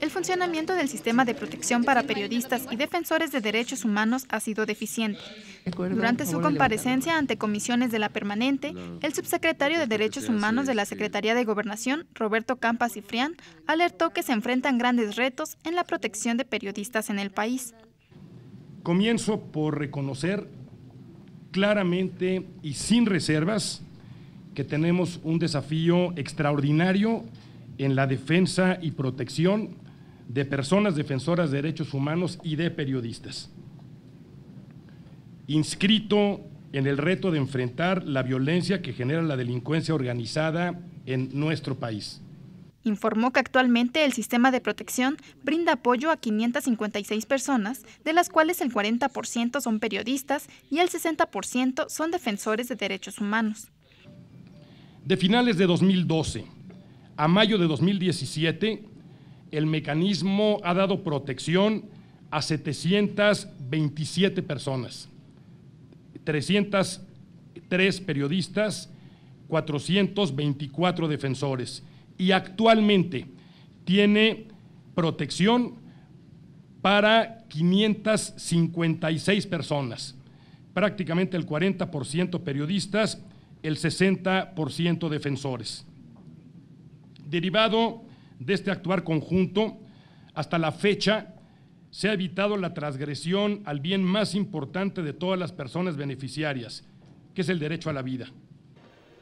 El funcionamiento del sistema de protección para periodistas y defensores de derechos humanos ha sido deficiente. Durante su comparecencia ante comisiones de la permanente, el subsecretario de Derechos Humanos de la Secretaría de Gobernación, Roberto Campas y Frián, alertó que se enfrentan grandes retos en la protección de periodistas en el país. Comienzo por reconocer claramente y sin reservas que tenemos un desafío extraordinario en la defensa y protección de personas defensoras de derechos humanos y de periodistas. Inscrito en el reto de enfrentar la violencia que genera la delincuencia organizada en nuestro país. Informó que actualmente el sistema de protección brinda apoyo a 556 personas, de las cuales el 40% son periodistas y el 60% son defensores de derechos humanos. De finales de 2012 a mayo de 2017, el mecanismo ha dado protección a 727 personas, 303 periodistas, 424 defensores y actualmente tiene protección para 556 personas, prácticamente el 40% periodistas, el 60% defensores. Derivado de este actuar conjunto, hasta la fecha se ha evitado la transgresión al bien más importante de todas las personas beneficiarias, que es el derecho a la vida.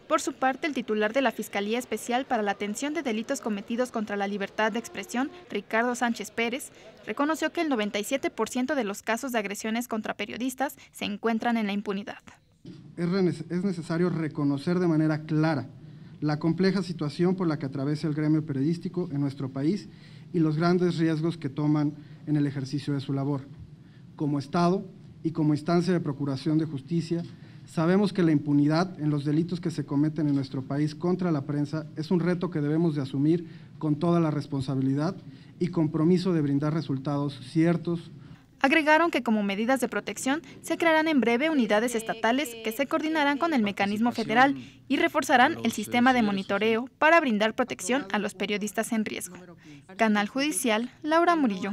Por su parte, el titular de la Fiscalía Especial para la Atención de Delitos Cometidos contra la Libertad de Expresión, Ricardo Sánchez Pérez, reconoció que el 97% de los casos de agresiones contra periodistas se encuentran en la impunidad. Es necesario reconocer de manera clara la compleja situación por la que atraviesa el gremio periodístico en nuestro país y los grandes riesgos que toman en el ejercicio de su labor. Como Estado y como instancia de procuración de justicia, sabemos que la impunidad en los delitos que se cometen en nuestro país contra la prensa es un reto que debemos de asumir con toda la responsabilidad y compromiso de brindar resultados ciertos, Agregaron que como medidas de protección se crearán en breve unidades estatales que se coordinarán con el mecanismo federal y reforzarán el sistema de monitoreo para brindar protección a los periodistas en riesgo. Canal Judicial, Laura Murillo.